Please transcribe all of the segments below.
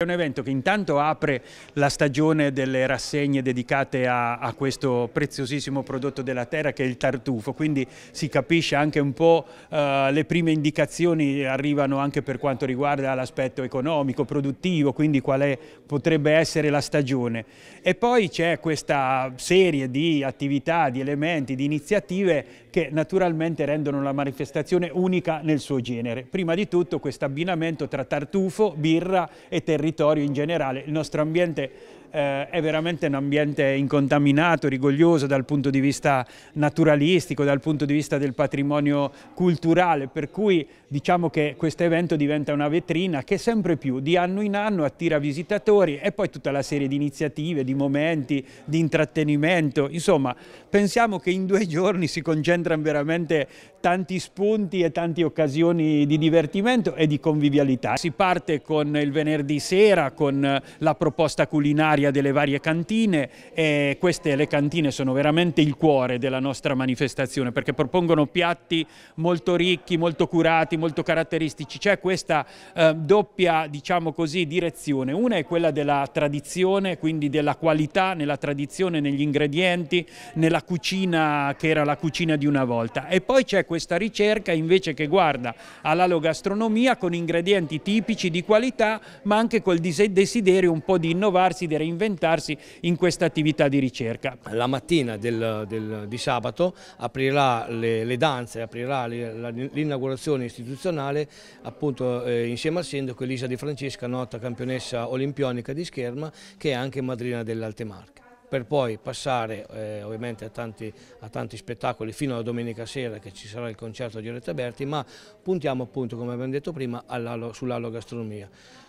È un evento che intanto apre la stagione delle rassegne dedicate a, a, questo preziosissimo prodotto della terra che è il tartufo, quindi si capisce anche un po' eh, le prime indicazioni arrivano anche per quanto riguarda l'aspetto economico, produttivo, quindi qual è, potrebbe essere la stagione. E poi c'è questa serie di attività, di elementi, di iniziative che naturalmente rendono la manifestazione unica nel suo genere. Prima di tutto questo abbinamento tra tartufo, birra e territorio territorio in generale, il nostro ambiente eh, è veramente un ambiente incontaminato, rigoglioso dal punto di vista naturalistico, dal punto di vista del patrimonio culturale, per cui diciamo che questo evento diventa una vetrina che sempre più di anno in anno attira visitatori e poi tutta la serie di iniziative, di momenti, di intrattenimento, insomma pensiamo che in due giorni si concentrano veramente tanti spunti e tante occasioni di divertimento e di convivialità. Si parte con il venerdì sera, con la proposta culinaria l'area delle varie cantine e queste le cantine sono veramente il cuore della nostra manifestazione perché propongono piatti molto ricchi, molto curati, molto caratteristici. C'è questa eh, doppia, diciamo così, direzione. Una è quella della tradizione, quindi della qualità nella tradizione, negli ingredienti, nella cucina che era la cucina di una volta. E poi c'è questa ricerca invece che guarda all'alogastronomia con ingredienti tipici di qualità ma anche col desiderio un po' di innovarsi, di reinventarsi in questa attività di ricerca. La mattina del, del, di sabato aprirà le, le danze, aprirà l'inaugurazione istituzionale appunto eh, insieme al sindaco Elisa Di Francesca, nota campionessa olimpionica di scherma che è anche madrina dell'Alte Marche per poi passare eh, ovviamente a tanti, a tanti, spettacoli fino alla domenica sera che ci sarà il concerto di Oretta Berti, ma puntiamo appunto, come abbiamo detto prima, sull'allogastronomia.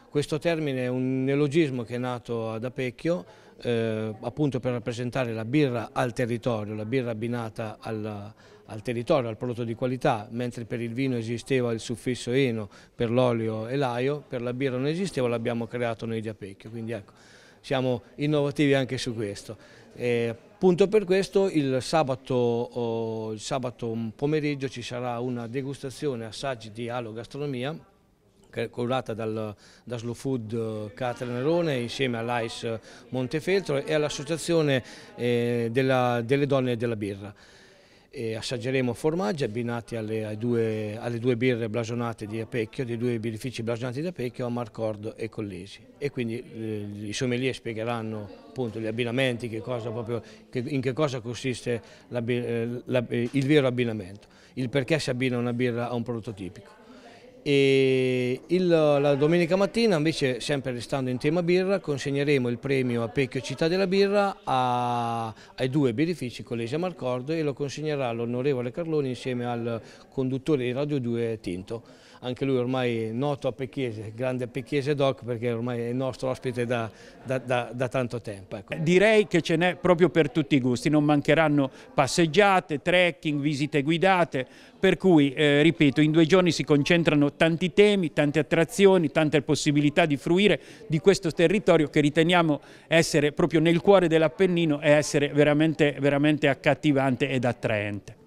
Questo termine è un neologismo che è nato ad Apecchio eh, appunto per rappresentare la birra al territorio, la birra abbinata alla, al territorio, al prodotto di qualità, mentre per il vino esisteva il suffisso eno, per l'olio e l'aio, per la birra non esisteva, l'abbiamo creato noi di Apecchio, quindi ecco, siamo innovativi anche su questo. E, appunto per questo il sabato, oh, il sabato pomeriggio ci sarà una degustazione assaggi di alogastronomia curata dal, da Slow Food eh, Nerone insieme all'AIS Montefeltro e all'Associazione eh, delle Donne della Birra. E assaggeremo formaggi abbinati alle, alle, due, alle, due, birre blasonate di Apecchio, dei due birrifici blasonati di Apecchio a Marcordo e Collesi. E quindi eh, i sommelier spiegheranno appunto gli abbinamenti, che proprio, che, in che cosa consiste la, eh, la, il vero abbinamento, il perché si abbina una birra a un prodotto tipico. E il, la domenica mattina invece, sempre restando in tema birra, consegneremo il premio a Pecchio Città della Birra a, ai due birrifici Collesia Marcordo e lo consegnerà l'onorevole Carloni insieme al conduttore di Radio 2 Tinto anche lui ormai noto a Pecchiese, grande Pecchiese Doc perché ormai è nostro ospite da, da, da, da tanto tempo. Ecco. Direi che ce n'è proprio per tutti i gusti, non mancheranno passeggiate, trekking, visite guidate, per cui, eh, ripeto, in due giorni si concentrano tanti temi, tante attrazioni, tante possibilità di fruire di questo territorio che riteniamo essere proprio nel cuore dell'Appennino e essere veramente, veramente accattivante ed attraente.